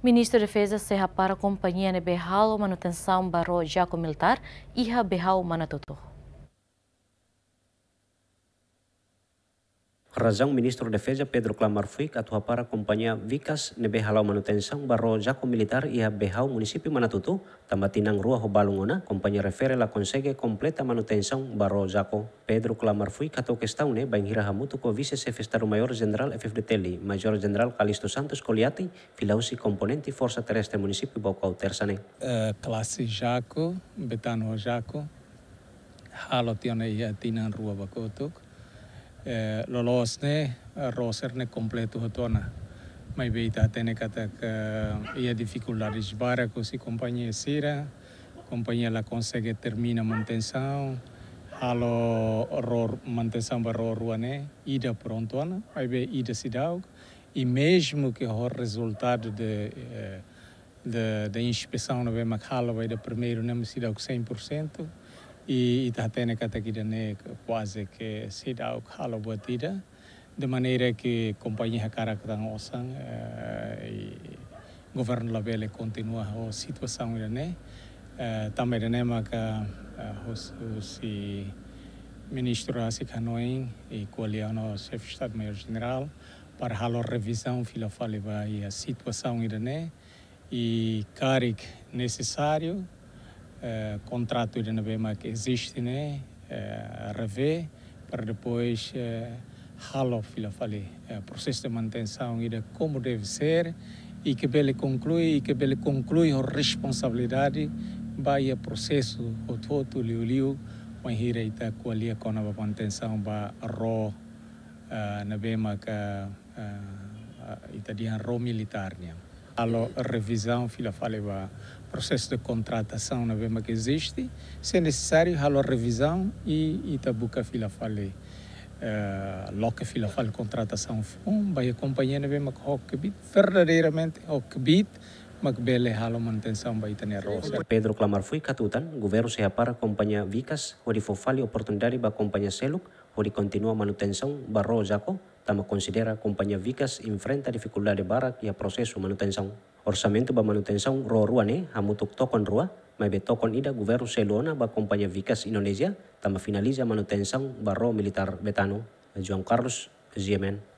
Ministro da Defesa Serra para a companhia de Halo Manutenção Barro Jaco Militar e Raberral Manatutu. Razão, ministro de Defesa Pedro Clamar Fuik atua para a companhia Vicas nebe manutenção barro jaco militar e a berrau município Manatutu, tamatinang rua hobalungona, companhia refere la consegue completa manutenção barro jaco. Pedro Clamar Fuik atou questão ne bain hirahamutu co vice-chefe maior general FFDTLI, major general Calixto Santos Coliati, filausi componente força terrestre município Bocau Tersane. Uh, classe jaco, betano jaco, halo tione ia tinan rua bakotuk, eh, lolos ne né? roser ne completo hotona mai beita tene kata ka ia dificuldades bara ko si companhia sira companhia la consegue termina manutenção halo ror manutenção ba ror ruane né? ida pronto ana mai be ida sidau e mesmo que o resultado de eh, da inspeção não vem mais halo vai da primeiro nem sidau 100% e Itatene Cataquirane quase que se dá o batida de maneira que companhia Caracatang Osang e eh, governo Labele continua a situação né, Também irane maka os ministro Asik e coaliano chefe de Estado-Maior-General para a revisão filofaliva e a situação irane e caric necessário é, contrato de Nabema que existe, né? rever é, para depois eh, é, halo, filha falei, processo de manutenção e de como deve ser e que ele conclui e que ele conclui a responsabilidade vai a processo o todo liu liu o enhireita com ali com a manutenção ba ro na bema ka a ro militar niya. A revisão, filha fala, processo de contratação, na é mesma que existe. Se é necessário, a revisão e, e tabuca, filha fala, uh, eh, loca, filha fala, contratação, um, vai acompanhando a mesma que verdadeiramente, o que magbele halo manutenção vai ter rosa. Pedro Clamar foi catutan, governo se apara companhia Vicas, ori fofali oportunidade ba companhia Seluk, ori continua manutenção ba rosa tama considera kompanya vicas enfrenta dificultade bara barat, ya manutenção. Orçamento ba manutenção ro rua ne, hamutuk tokon rua, mai be tokon ida governo selona ba kompanya vicas Indonesia, tama finaliza manutenção ba ro militar betano. Juan Carlos, Ziemen.